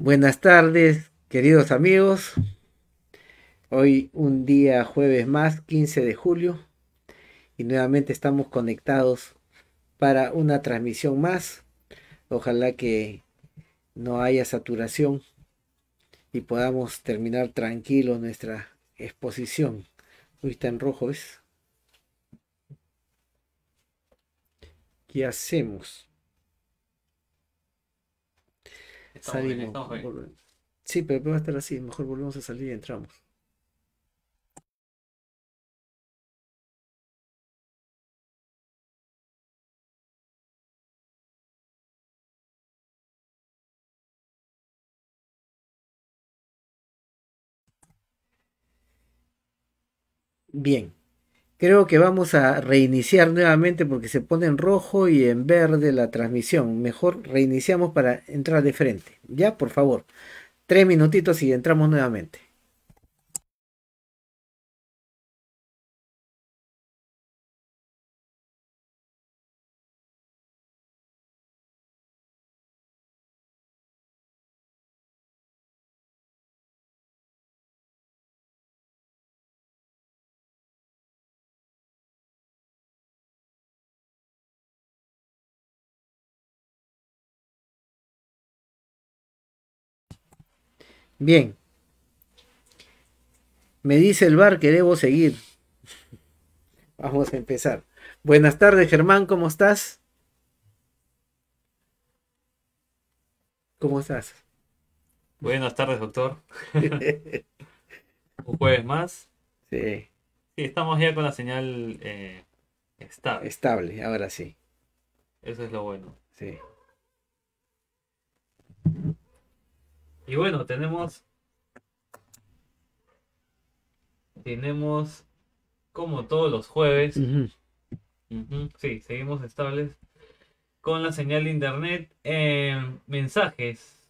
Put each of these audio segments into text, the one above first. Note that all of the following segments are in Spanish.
Buenas tardes, queridos amigos. Hoy un día jueves más, 15 de julio, y nuevamente estamos conectados para una transmisión más. Ojalá que no haya saturación y podamos terminar tranquilo nuestra exposición. Uy, está en rojo, ¿ves? ¿Qué hacemos? Sí, pero va a estar así. Mejor volvemos a salir y entramos. Bien. Creo que vamos a reiniciar nuevamente porque se pone en rojo y en verde la transmisión. Mejor reiniciamos para entrar de frente. Ya, por favor. Tres minutitos y entramos nuevamente. Bien. Me dice el bar que debo seguir. Vamos a empezar. Buenas tardes, Germán, ¿cómo estás? ¿Cómo estás? Buenas tardes, doctor. Un jueves más. Sí. Sí, estamos ya con la señal eh, estable. Estable, ahora sí. Eso es lo bueno. Sí. Y bueno, tenemos. Tenemos. Como todos los jueves. sí, seguimos estables. Con la señal de internet. Em, mensajes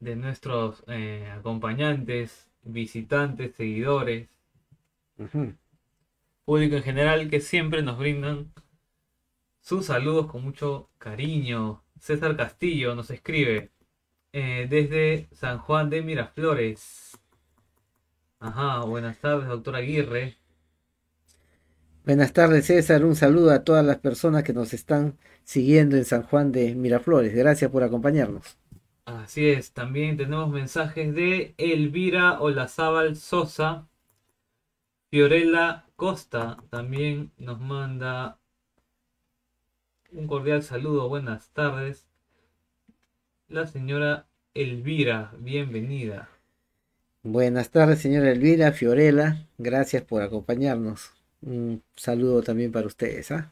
de nuestros eh, acompañantes, visitantes, seguidores. Público en general que siempre nos brindan sus saludos con mucho cariño. César Castillo nos escribe. Eh, desde San Juan de Miraflores. Ajá, buenas tardes, doctor Aguirre. Buenas tardes, César. Un saludo a todas las personas que nos están siguiendo en San Juan de Miraflores. Gracias por acompañarnos. Así es, también tenemos mensajes de Elvira Olazábal Sosa. Fiorella Costa también nos manda un cordial saludo, buenas tardes la señora Elvira. Bienvenida. Buenas tardes, señora Elvira, Fiorella. Gracias por acompañarnos. Un saludo también para ustedes. ¿ah?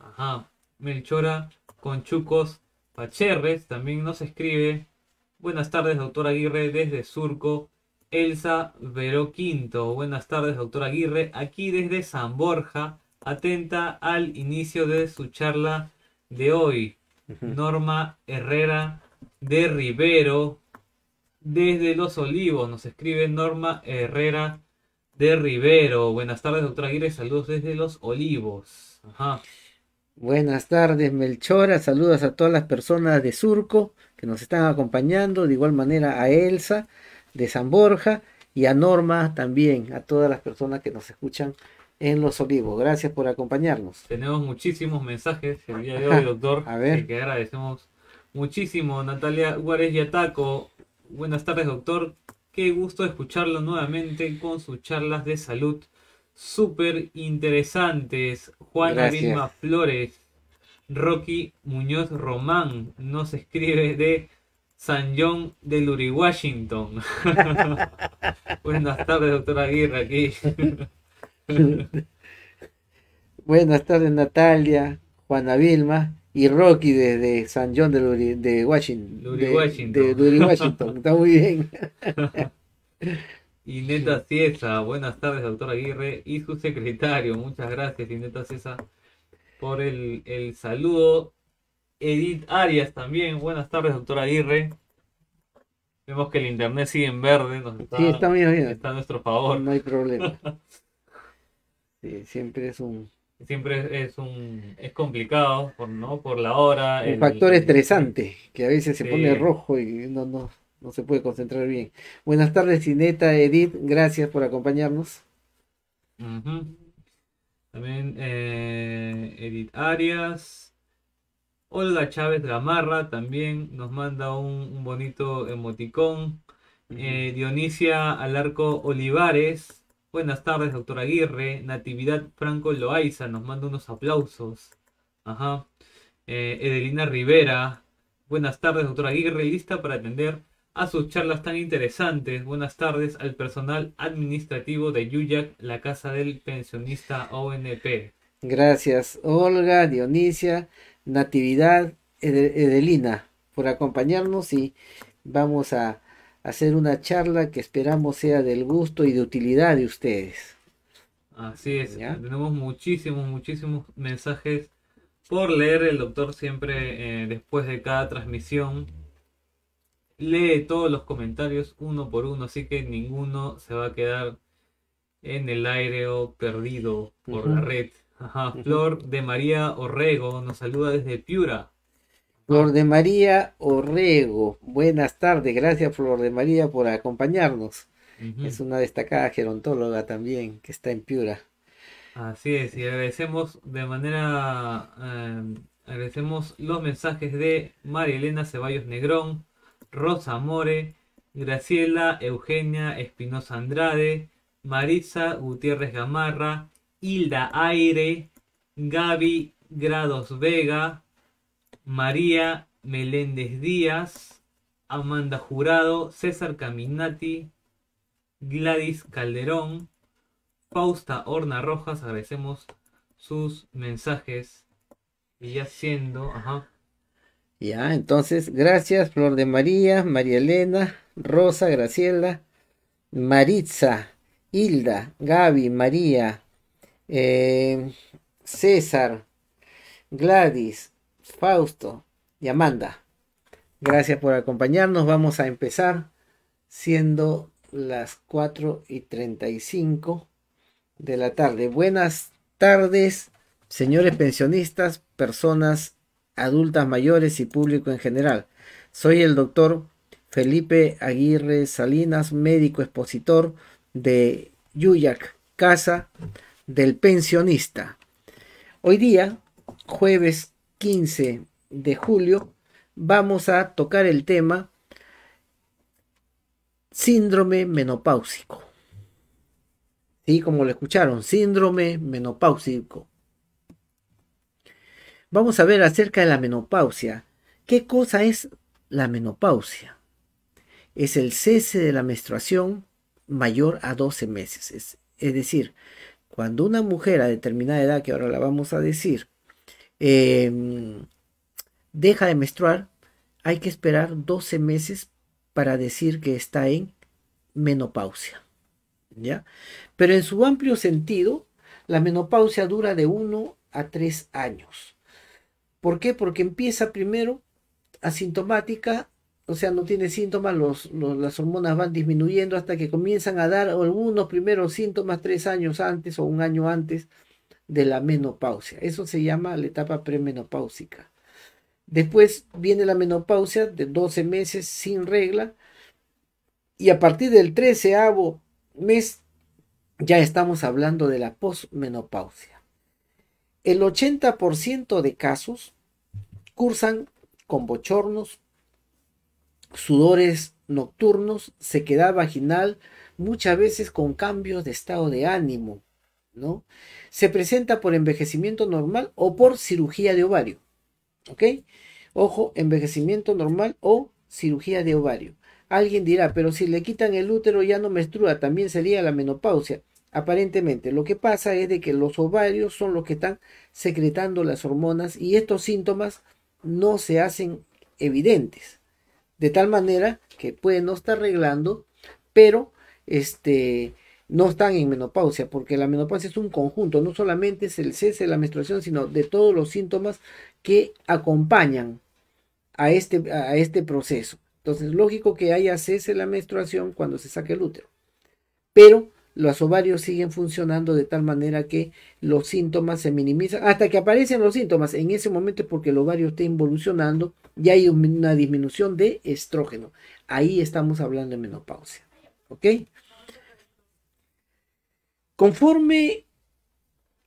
Ajá. Melchora Conchucos Pacherres también nos escribe. Buenas tardes, doctor Aguirre, desde Surco. Elsa Vero Quinto. Buenas tardes, doctor Aguirre. Aquí desde San Borja. Atenta al inicio de su charla de hoy. Norma Herrera de Rivero. Desde Los Olivos nos escribe Norma Herrera de Rivero. Buenas tardes, doctor Aguirre. Saludos desde Los Olivos. Buenas tardes, Melchora. Saludos a todas las personas de Surco que nos están acompañando. De igual manera a Elsa de San Borja y a Norma también, a todas las personas que nos escuchan en Los Olivos. Gracias por acompañarnos. Tenemos muchísimos mensajes el día de hoy, doctor. a ver. Que agradecemos muchísimo, Natalia Juárez Ataco. Buenas tardes, doctor. Qué gusto escucharlo nuevamente con sus charlas de salud súper interesantes. Juana Vilma Flores, Rocky Muñoz Román nos escribe de San John de Lurie, Washington. Buenas tardes, doctora Aguirre, aquí. Buenas tardes, Natalia, Juana Vilma y Rocky de, San John de, de Washington. de, Washington. Washington. Está muy bien. Ineta Ciesa, buenas tardes, doctor Aguirre y su secretario. Muchas gracias, Ineta Ciesa, por el, saludo. Edith Arias también, buenas tardes, doctor Aguirre. Vemos que el internet sigue en verde, está, sí, está, bien. está a nuestro favor. No hay problema. sí, siempre es un, siempre es, un es complicado por no por la hora un el, factor estresante que a veces se pone rojo y no, no, se puede concentrar bien buenas tardes Cineta Edith gracias por acompañarnos también eh, Edith Arias Olga Chávez Gamarra también nos manda un, bonito emoticón eh, Dionisia Alarco Olivares Buenas tardes, doctor Aguirre. Natividad Franco Loaiza nos manda unos aplausos. Ajá. Eh, Edelina Rivera. Buenas tardes, doctor Aguirre. Lista para atender a sus charlas tan interesantes. Buenas tardes al personal administrativo de Yuyac, la casa del pensionista ONP. Gracias, Olga, Dionisia, Natividad, Edelina, por acompañarnos y vamos a hacer una charla que esperamos sea del gusto y de utilidad de ustedes. Así es, tenemos muchísimos, muchísimos mensajes por leer. El doctor siempre eh, después de cada transmisión lee todos los comentarios uno por uno, así que ninguno se va a quedar en el aire o perdido por la red. Flor de María Orrego nos saluda desde Piura. Flor de María Orrego, buenas tardes, gracias Flor de María por acompañarnos. Es una destacada gerontóloga también que está en Piura. Así es, y agradecemos de manera, eh, agradecemos los mensajes de María Elena Ceballos Negrón, Rosa More, Graciela Eugenia Espinosa Andrade, Marisa Gutiérrez Gamarra, Hilda Aire, Gaby Grados Vega, María Meléndez Díaz, Amanda Jurado, César Caminati, Gladys Calderón, Fausta Horna Rojas, agradecemos sus mensajes. Y ya siendo, ajá. Ya, entonces, gracias Flor de María, María Elena, Rosa, Graciela, Maritza, Hilda, Gaby, María, eh, César, Gladys, Fausto y Amanda. Gracias por acompañarnos. Vamos a empezar siendo las 4 y 35 de la tarde. Buenas tardes, señores pensionistas, personas adultas mayores y público en general. Soy el doctor Felipe Aguirre Salinas, médico expositor de Yuyac, Casa del Pensionista. Hoy día, jueves 15 de julio vamos a tocar el tema síndrome menopáusico. ¿Sí? Como lo escucharon, síndrome menopáusico. Vamos a ver acerca de la menopausia. ¿Qué cosa es la menopausia? Es el cese de la menstruación mayor a 12 meses. Es, es decir, cuando una mujer a determinada edad, que ahora la vamos a decir, Em, deja de menstruar, hay que esperar 12 meses para decir que está en menopausia. ¿ya? Pero en su amplio sentido, la menopausia dura de 1 a 3 años. ¿Por qué? Porque empieza primero asintomática, o sea, no tiene síntomas, las hormonas van disminuyendo hasta que comienzan a dar algunos primeros síntomas tres años antes o un año antes de la menopausia. Eso se llama la etapa premenopáusica. Después viene la menopausia de 12 meses sin regla y a partir del 13 mes ya estamos hablando de la posmenopausia. El 80% de casos cursan con bochornos, sudores nocturnos, sequedad vaginal, muchas veces con cambios de estado de ánimo, ¿no? Se presenta por envejecimiento normal o por cirugía de ovario, ¿ok? Ojo, envejecimiento normal o cirugía de ovario. Alguien dirá, pero si le quitan el útero ya no menstrua, también sería la menopausia. Aparentemente, lo que pasa es de que los ovarios son los que están secretando las hormonas y estos síntomas no se hacen evidentes. De tal manera que puede no estar arreglando, pero este no están en menopausia, porque la menopausia es un conjunto, no solamente es el cese de la menstruación, sino de todos los síntomas que acompañan a este, a este proceso. Entonces, lógico que haya cese de la menstruación cuando se saque el útero, pero los ovarios siguen funcionando de tal manera que los síntomas se minimizan. Hasta que aparecen los síntomas, en ese momento es porque el ovario está involucionando y hay una disminución de estrógeno. Ahí estamos hablando de menopausia. ¿Ok? Conforme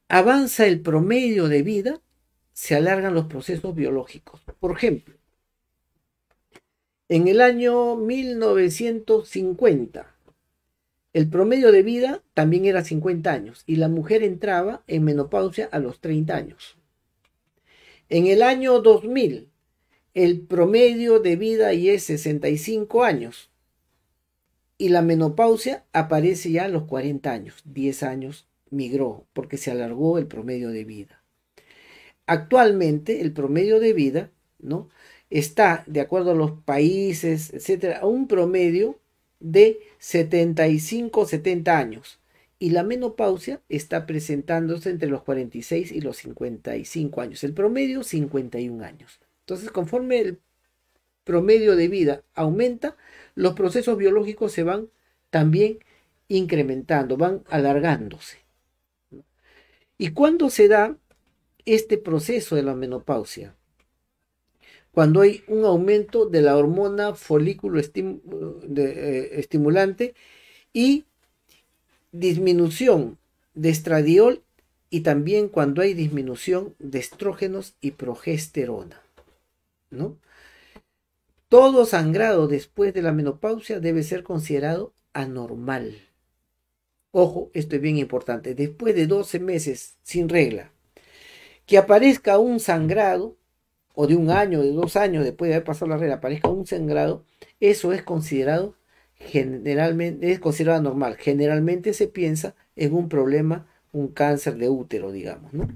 avanza el promedio de vida, se alargan los procesos biológicos. Por ejemplo, en el año 1950, el promedio de vida también era 50 años y la mujer entraba en menopausia a los 30 años. En el año 2000, el promedio de vida y es 65 años y la menopausia aparece ya a los 40 años, 10 años migró porque se alargó el promedio de vida. Actualmente el promedio de vida, ¿no? está, de acuerdo a los países, etcétera, a un promedio de 75, 70 años. Y la menopausia está presentándose entre los 46 y los 55 años. El promedio, 51 años. Entonces, conforme el promedio de vida aumenta, los procesos biológicos se van también incrementando, van alargándose. ¿Y cuándo se da este proceso de la menopausia? Cuando hay un aumento de la hormona folículo eh, estimulante y disminución de estradiol y también cuando hay disminución de estrógenos y progesterona. ¿no? Todo sangrado después de la menopausia debe ser considerado anormal. Ojo, esto es bien importante. Después de 12 meses sin regla, que aparezca un sangrado, o de un año, de dos años después de haber pasado la regla, aparezca un sangrado, eso es considerado generalmente, es considerado anormal. Generalmente se piensa en un problema, un cáncer de útero, digamos, ¿no?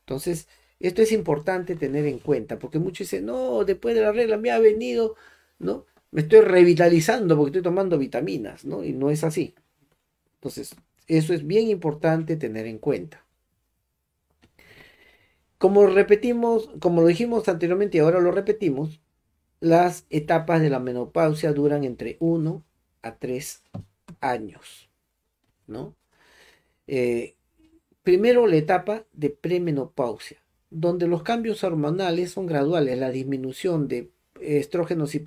Entonces, esto es importante tener en cuenta, porque muchos dicen, no, después de la regla me ha venido, ¿no? Me estoy revitalizando porque estoy tomando vitaminas, ¿no? Y no es así. Entonces, eso es bien importante tener en cuenta. Como repetimos, como lo dijimos anteriormente y ahora lo repetimos, las etapas de la menopausia duran entre 1 a 3 años, ¿no? Eh, primero la etapa de premenopausia donde los cambios hormonales son graduales, la disminución de estrógenos y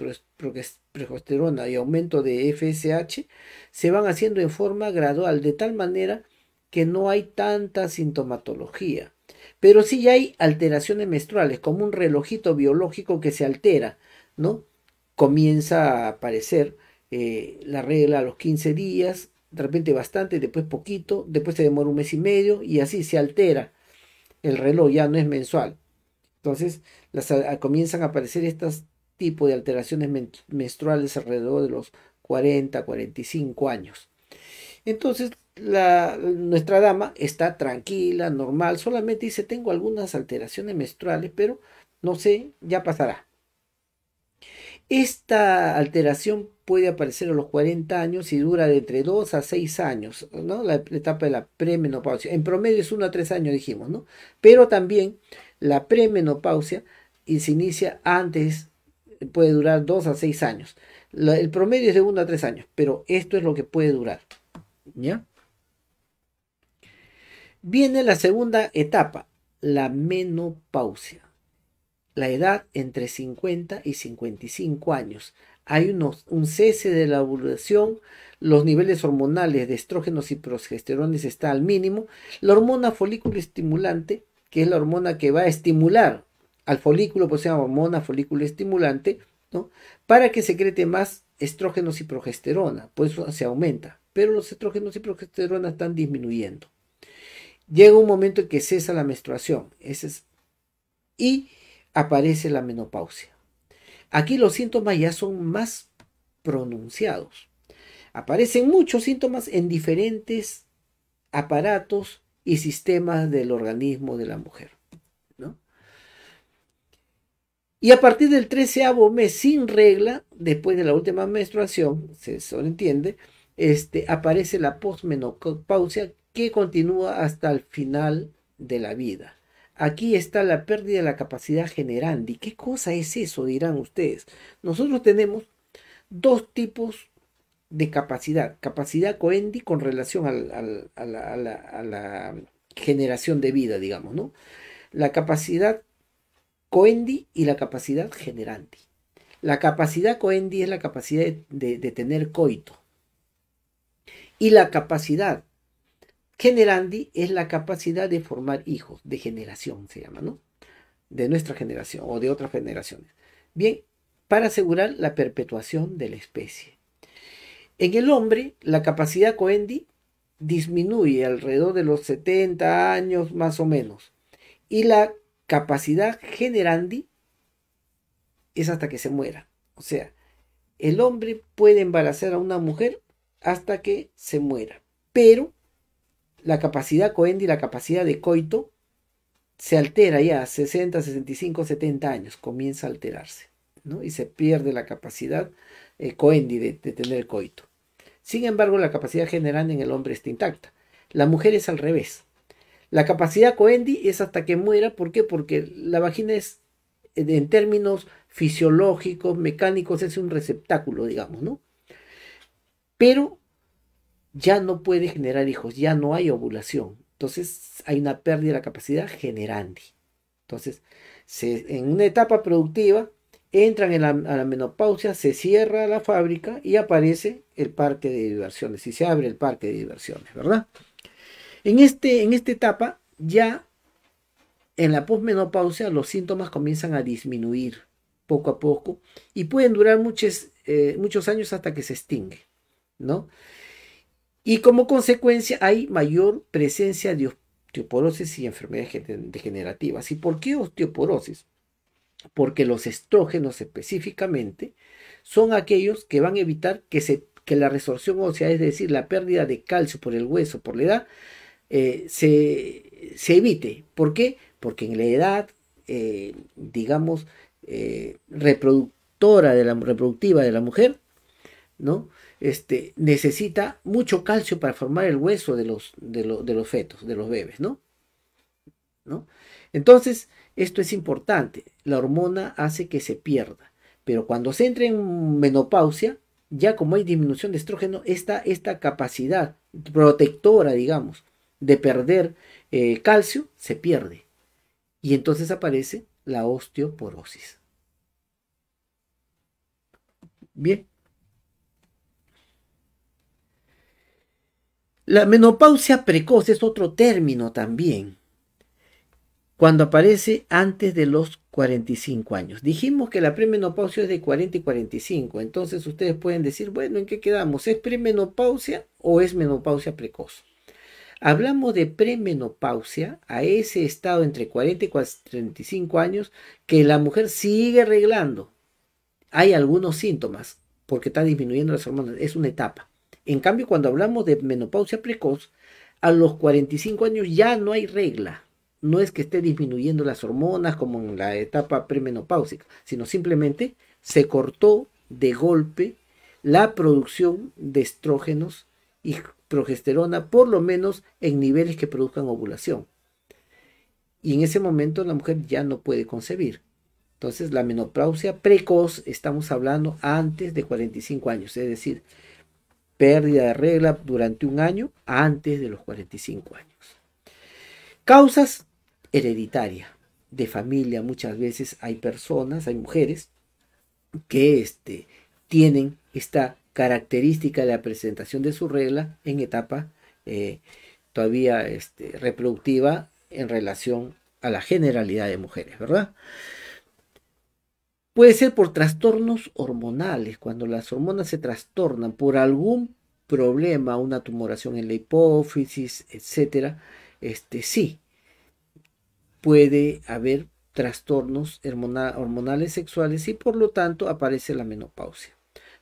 progesterona y aumento de FSH se van haciendo en forma gradual, de tal manera que no hay tanta sintomatología. Pero sí hay alteraciones menstruales, como un relojito biológico que se altera, ¿no? Comienza a aparecer eh, la regla a los 15 días, de repente bastante, después poquito, después se demora un mes y medio y así se altera el reloj ya no es mensual. Entonces comienzan a aparecer estos tipos de alteraciones menstruales alrededor de los 40, 45 años. Entonces nuestra dama está tranquila, normal, solamente dice tengo algunas alteraciones menstruales, pero no sé, ya pasará. Esta alteración puede aparecer a los 40 años y dura de entre 2 a 6 años, ¿no? La etapa de la premenopausia. En promedio es 1 a 3 años, dijimos, ¿no? Pero también la premenopausia se inicia antes, puede durar 2 a 6 años. el promedio es de 1 a 3 años, pero esto es lo que puede durar, ¿ya? Viene la segunda etapa, la menopausia. La edad entre 50 y 55 años hay un cese de la ovulación, los niveles hormonales de estrógenos y progesterones está al mínimo, la hormona folículo estimulante, que es la hormona que va a estimular al folículo, pues se llama hormona folículo estimulante, ¿no? para que secrete más estrógenos y progesterona, pues eso se aumenta, pero los estrógenos y progesterona están disminuyendo. Llega un momento en que cesa la menstruación ese y aparece la menopausia. Aquí los síntomas ya son más pronunciados. Aparecen muchos síntomas en diferentes aparatos y sistemas del organismo de la mujer. Y a partir del treceavo mes sin regla, después de la última menstruación, se entiende, este, aparece la posmenopausia que continúa hasta el final de la vida. Aquí está la pérdida de la capacidad generandi. qué cosa es eso? Dirán ustedes. Nosotros tenemos dos tipos de capacidad. Capacidad coendi con relación a, la, generación de vida, digamos, ¿no? La capacidad coendi y la capacidad generandi. La capacidad coendi es la capacidad de tener coito. Y la capacidad Generandi es la capacidad de formar hijos, de generación se llama, ¿no? De nuestra generación o de otras generaciones. Bien, para asegurar la perpetuación de la especie. En el hombre, la capacidad Coendi disminuye alrededor de los 70 años más o menos. Y la capacidad generandi es hasta que se muera. O sea, el hombre puede embarazar a una mujer hasta que se muera. Pero la capacidad coendi, la capacidad de coito, se altera ya a 60, 65, 70 años, comienza a alterarse, ¿no? Y se pierde la capacidad eh, coendi de, tener coito. Sin embargo, la capacidad general en el hombre está intacta. La mujer es al revés. La capacidad coendi es hasta que muera, ¿por qué? Porque la vagina es, en términos fisiológicos, mecánicos, es un receptáculo, digamos, ¿no? Pero ya no puede generar hijos, ya no hay ovulación. Entonces hay una pérdida de la capacidad generandi. Entonces, en una etapa productiva, entran la, a la menopausia, se cierra la fábrica y aparece el parque de diversiones, y se abre el parque de diversiones, ¿verdad? En, este, en esta etapa, ya en la posmenopausia, los síntomas comienzan a disminuir poco a poco y pueden durar muchos, eh, muchos años hasta que se extingue, ¿no? y como consecuencia hay mayor presencia de osteoporosis y enfermedades degenerativas. ¿Y por qué osteoporosis? Porque los estrógenos específicamente son aquellos que van a evitar que, se, que la resorción ósea, es decir, la pérdida de calcio por el hueso, por la edad, eh, se, se, evite. ¿Por qué? Porque en la edad, eh, digamos, eh, reproductora de la reproductiva de la mujer, ¿no? este, necesita mucho calcio para formar el hueso de los, de, los fetos, de los bebés, ¿no? Entonces, esto es importante. La hormona hace que se pierda. Pero cuando se entra en menopausia, ya como hay disminución de estrógeno, esta, esta capacidad protectora, digamos, de perder eh, calcio, se pierde. Y entonces aparece la osteoporosis. Bien. La menopausia precoz es otro término también, cuando aparece antes de los 45 años. Dijimos que la premenopausia es de 40 y 45, entonces ustedes pueden decir, bueno, ¿en qué quedamos? ¿Es premenopausia o es menopausia precoz? Hablamos de premenopausia, a ese estado entre 40 y 35 años que la mujer sigue arreglando. Hay algunos síntomas porque está disminuyendo las hormonas, es una etapa. En cambio, cuando hablamos de menopausia precoz, a los 45 años ya no hay regla. No es que esté disminuyendo las hormonas como en la etapa premenopáusica, sino simplemente se cortó de golpe la producción de estrógenos y progesterona, por lo menos en niveles que produzcan ovulación. Y en ese momento la mujer ya no puede concebir. Entonces la menopausia precoz estamos hablando antes de 45 años, es decir, pérdida de regla durante un año antes de los 45 años. Causas hereditarias de familia. Muchas veces hay personas, hay mujeres que este, tienen esta característica de la presentación de su regla en etapa eh, todavía este, reproductiva en relación a la generalidad de mujeres, ¿verdad? Puede ser por trastornos hormonales, cuando las hormonas se trastornan por algún problema, una tumoración en la hipófisis, etc. Este, sí, puede haber trastornos hormonales sexuales y por lo tanto aparece la menopausia.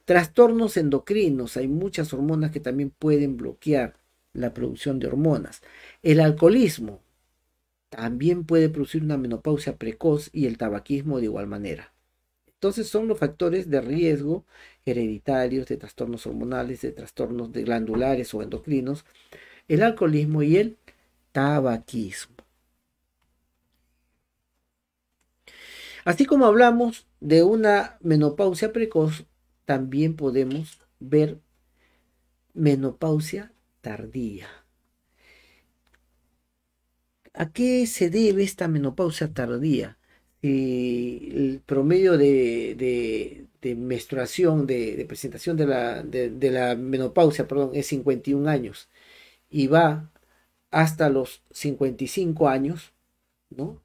Trastornos endocrinos, hay muchas hormonas que también pueden bloquear la producción de hormonas. El alcoholismo también puede producir una menopausia precoz y el tabaquismo de igual manera. Entonces son los factores de riesgo hereditarios, de trastornos hormonales, de trastornos glandulares o endocrinos, el alcoholismo y el tabaquismo. Así como hablamos de una menopausia precoz, también podemos ver menopausia tardía. ¿A qué se debe esta menopausia tardía? si el promedio de, menstruación, de, presentación de la, de, la menopausia, perdón, es 51 años y va hasta los 55 años, ¿no?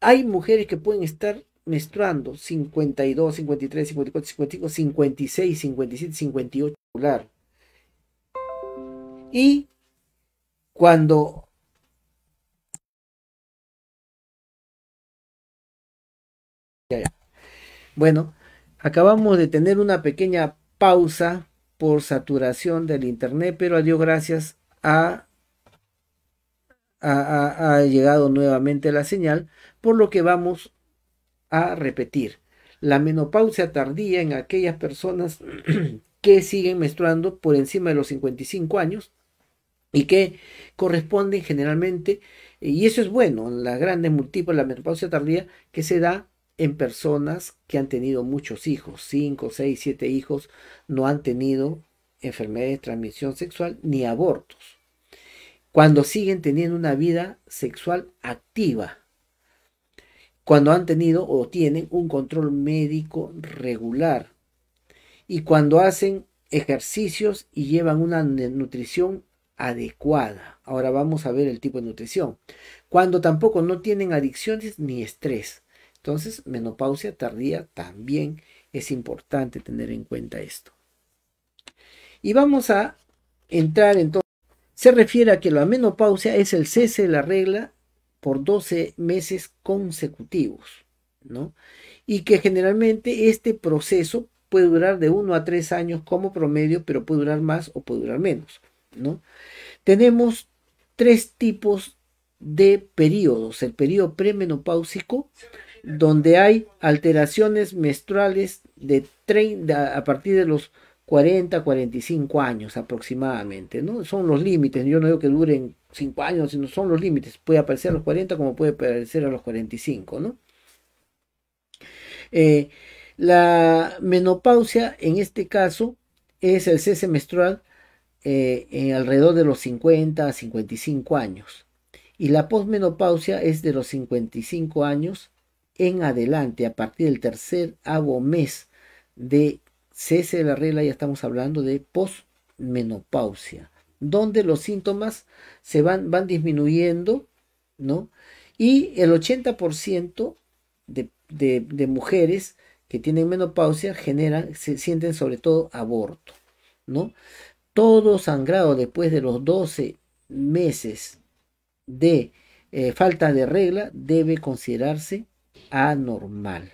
Hay mujeres que pueden estar menstruando 52, 53, 54, 55, 56, 57, 58. Y cuando Bueno, acabamos de tener una pequeña pausa por saturación del internet, pero a Dios gracias ha, ha, llegado nuevamente la señal, por lo que vamos a repetir. La menopausia tardía en aquellas personas que siguen menstruando por encima de los 55 años y que corresponden generalmente, y eso es bueno, la las grandes de la menopausia tardía que se da en personas que han tenido muchos hijos, 5, 6, 7 hijos, no han tenido enfermedades de transmisión sexual ni abortos. Cuando siguen teniendo una vida sexual activa, cuando han tenido o tienen un control médico regular y cuando hacen ejercicios y llevan una nutrición adecuada. Ahora vamos a ver el tipo de nutrición. Cuando tampoco no tienen adicciones ni estrés entonces, menopausia tardía también es importante tener en cuenta esto. Y vamos a entrar entonces. Se refiere a que la menopausia es el cese de la regla por 12 meses consecutivos, ¿no? Y que generalmente este proceso puede durar de 1 a 3 años como promedio, pero puede durar más o puede durar menos, ¿no? Tenemos tres tipos de periodos, el periodo premenopáusico, donde hay alteraciones menstruales de a partir de los 40, 45 años aproximadamente, ¿no? Son los límites, yo no digo que duren 5 años, sino son los límites, puede aparecer a los 40 como puede aparecer a los 45, ¿no? Eh, la menopausia en este caso es el cese menstrual eh, en alrededor de los 50 a 55 años y la posmenopausia es de los 55 años en adelante, a partir del tercer avo mes de cese de la regla, ya estamos hablando de posmenopausia, donde los síntomas se van, van disminuyendo, ¿no? Y el 80% de, de, de, mujeres que tienen menopausia generan, se sienten sobre todo aborto, ¿no? Todo sangrado después de los 12 meses de eh, falta de regla debe considerarse anormal.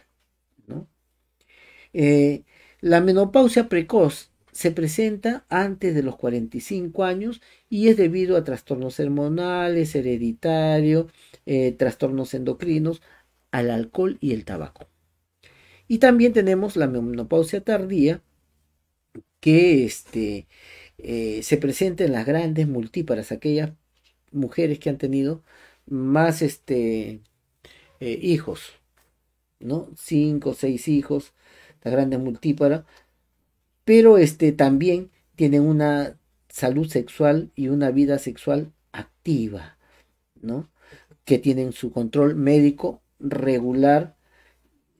Eh, la menopausia precoz se presenta antes de los 45 años y es debido a trastornos hormonales, hereditario, eh, trastornos endocrinos, al alcohol y el tabaco. Y también tenemos la menopausia tardía, que este, eh, se presenta en las grandes multíparas, aquellas mujeres que han tenido más este, hijos, ¿no? Cinco, seis hijos, las grandes multípara, pero este, también tienen una salud sexual y una vida sexual activa, ¿no? Que tienen su control médico regular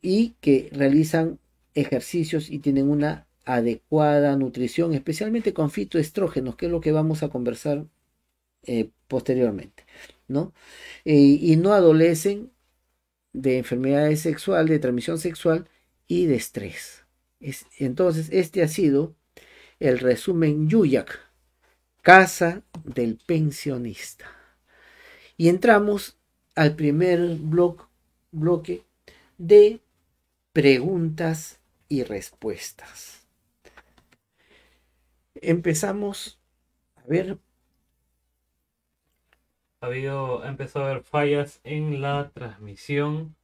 y que realizan ejercicios y tienen una adecuada nutrición, especialmente con fitoestrógenos, que es lo que vamos a conversar eh, posteriormente, ¿no? Eh, y no adolecen de enfermedades sexuales, de transmisión sexual y de estrés. entonces, este ha sido el resumen Yuyak, Casa del Pensionista. Y entramos al primer bloque de preguntas y respuestas. Empezamos a ver habido, empezado a haber fallas en la transmisión.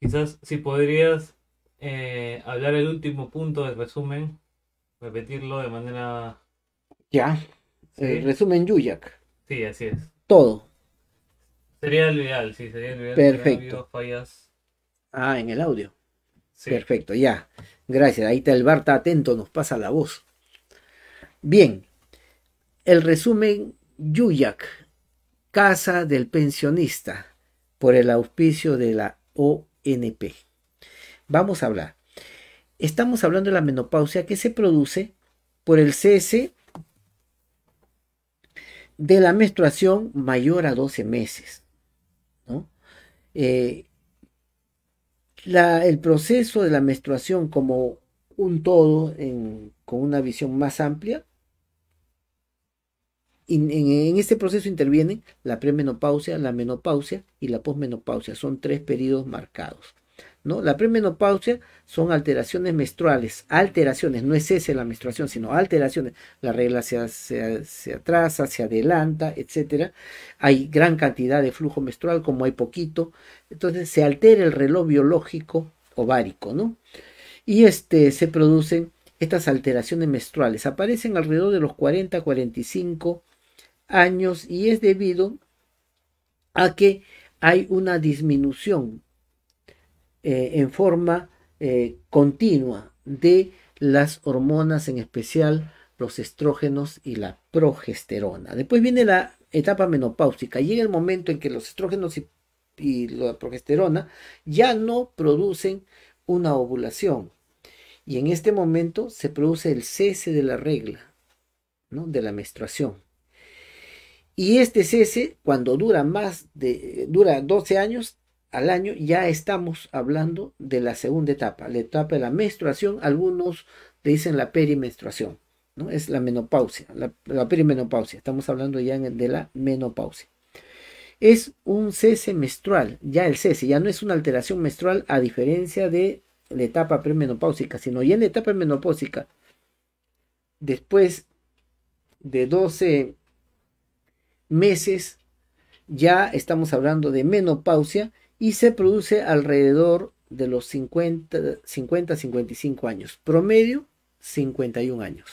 Quizás si podrías eh, hablar el último punto del resumen, repetirlo de manera... Ya. El resumen Yuyak. Sí, así es. Todo. Sería el ideal, sí, sería el ideal. Perfecto. fallas. Ah, en el audio. Perfecto, ya. Gracias. Ahí está el bar, está atento, nos pasa la voz. Bien. El resumen Yuyak Casa del Pensionista, por el auspicio de la ONP. Vamos a hablar. Estamos hablando de la menopausia que se produce por el cese de la menstruación mayor a 12 meses. Eh, el proceso de la menstruación como un todo con una visión más amplia en, este proceso intervienen la premenopausia, la menopausia y la posmenopausia. Son tres periodos marcados. ¿no? La premenopausia son alteraciones menstruales, alteraciones, no es ese la menstruación, sino alteraciones. La regla se, se, atrasa, se adelanta, etc. Hay gran cantidad de flujo menstrual, como hay poquito. Entonces se altera el reloj biológico ovárico, ¿no? Y este, se producen estas alteraciones menstruales. Aparecen alrededor de los 40, 45 años y es debido a que hay una disminución eh, en forma eh, continua de las hormonas, en especial los estrógenos y la progesterona. Después viene la etapa menopáusica. Llega el momento en que los estrógenos y, la progesterona ya no producen una ovulación. Y en este momento se produce el cese de la regla, ¿no? de la menstruación. Y este cese, cuando dura más de, dura 12 años al año, ya estamos hablando de la segunda etapa, la etapa de la menstruación, algunos le dicen la perimenstruación, ¿no? Es la menopausia, la, perimenopausia, estamos hablando ya de la menopausia. Es un cese menstrual, ya el cese, ya no es una alteración menstrual a diferencia de la etapa premenopáusica, sino ya en la etapa menopáusica, después de 12 meses ya estamos hablando de menopausia y se produce alrededor de los 50, 55 años, promedio 51 años.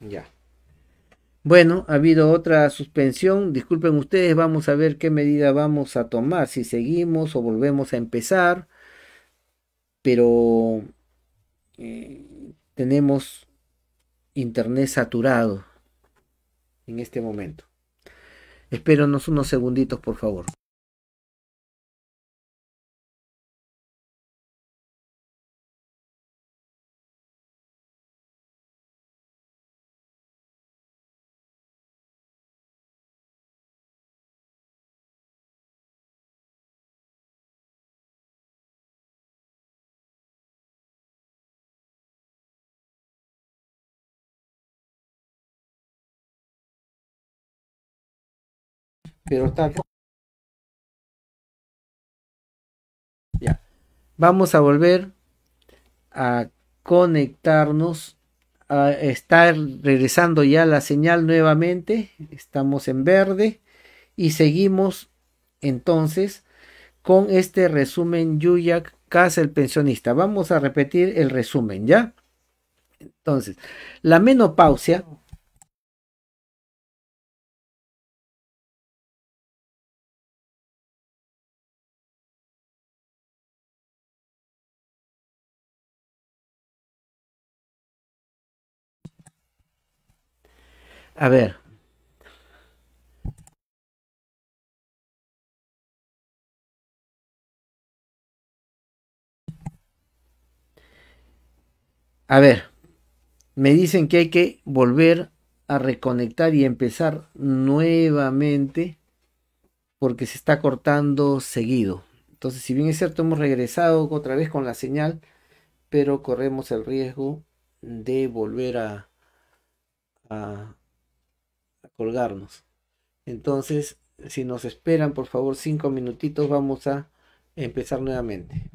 Ya. Bueno, ha habido otra suspensión. Disculpen ustedes, vamos a ver qué medida vamos a tomar, si seguimos o volvemos a empezar. Pero eh, tenemos internet saturado en este momento. espérenos unos segunditos, por favor. Pero Ya. Vamos a volver a conectarnos. A, está regresando ya la señal nuevamente. Estamos en verde. Y seguimos entonces con este resumen Yuyak Casa el pensionista. Vamos a repetir el resumen, ¿ya? Entonces, la menopausia A ver. A ver, me dicen que hay que volver a reconectar y empezar nuevamente porque se está cortando seguido. Entonces, si bien es cierto, hemos regresado otra vez con la señal, pero corremos el riesgo de volver a, colgarnos. Entonces, si nos esperan, por favor, cinco minutitos, vamos a empezar nuevamente.